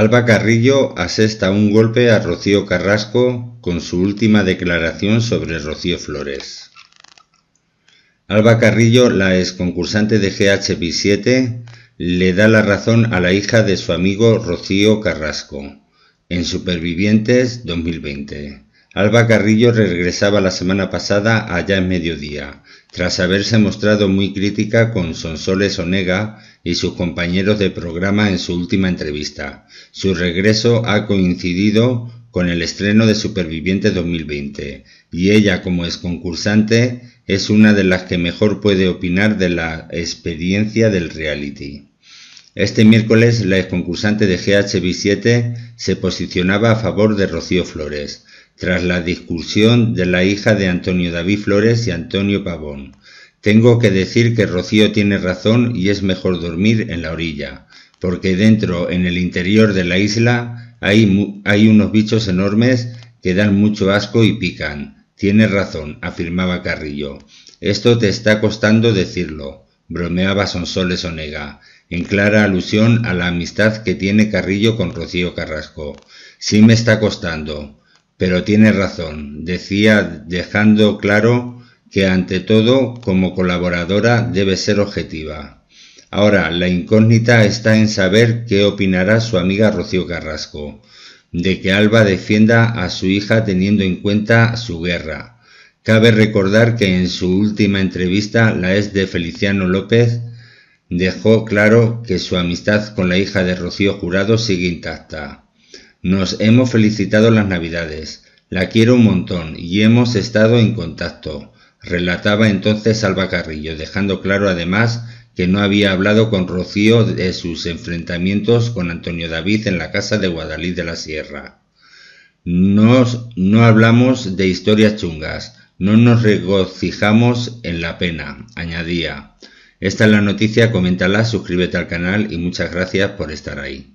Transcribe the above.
Alba Carrillo asesta un golpe a Rocío Carrasco con su última declaración sobre Rocío Flores. Alba Carrillo, la ex concursante de GHB7, le da la razón a la hija de su amigo Rocío Carrasco en Supervivientes 2020. Alba Carrillo regresaba la semana pasada allá en mediodía, tras haberse mostrado muy crítica con Sonsoles Onega y sus compañeros de programa en su última entrevista. Su regreso ha coincidido con el estreno de Superviviente 2020, y ella como exconcursante es una de las que mejor puede opinar de la experiencia del reality. Este miércoles la exconcursante de GHB7 se posicionaba a favor de Rocío Flores, tras la discusión de la hija de Antonio David Flores y Antonio Pavón. Tengo que decir que Rocío tiene razón y es mejor dormir en la orilla, porque dentro, en el interior de la isla, hay, hay unos bichos enormes que dan mucho asco y pican. Tienes razón, afirmaba Carrillo. Esto te está costando decirlo, bromeaba Sonsoles Onega, en clara alusión a la amistad que tiene Carrillo con Rocío Carrasco. Sí me está costando. Pero tiene razón, decía dejando claro que ante todo como colaboradora debe ser objetiva. Ahora, la incógnita está en saber qué opinará su amiga Rocío Carrasco, de que Alba defienda a su hija teniendo en cuenta su guerra. Cabe recordar que en su última entrevista la es de Feliciano López dejó claro que su amistad con la hija de Rocío Jurado sigue intacta nos hemos felicitado las Navidades. La quiero un montón y hemos estado en contacto, relataba entonces Alba Carrillo, dejando claro además que no había hablado con Rocío de sus enfrentamientos con Antonio David en la casa de Guadalí de la Sierra. no hablamos de historias chungas, no nos regocijamos en la pena, añadía. Esta es la noticia, coméntala, suscríbete al canal y muchas gracias por estar ahí.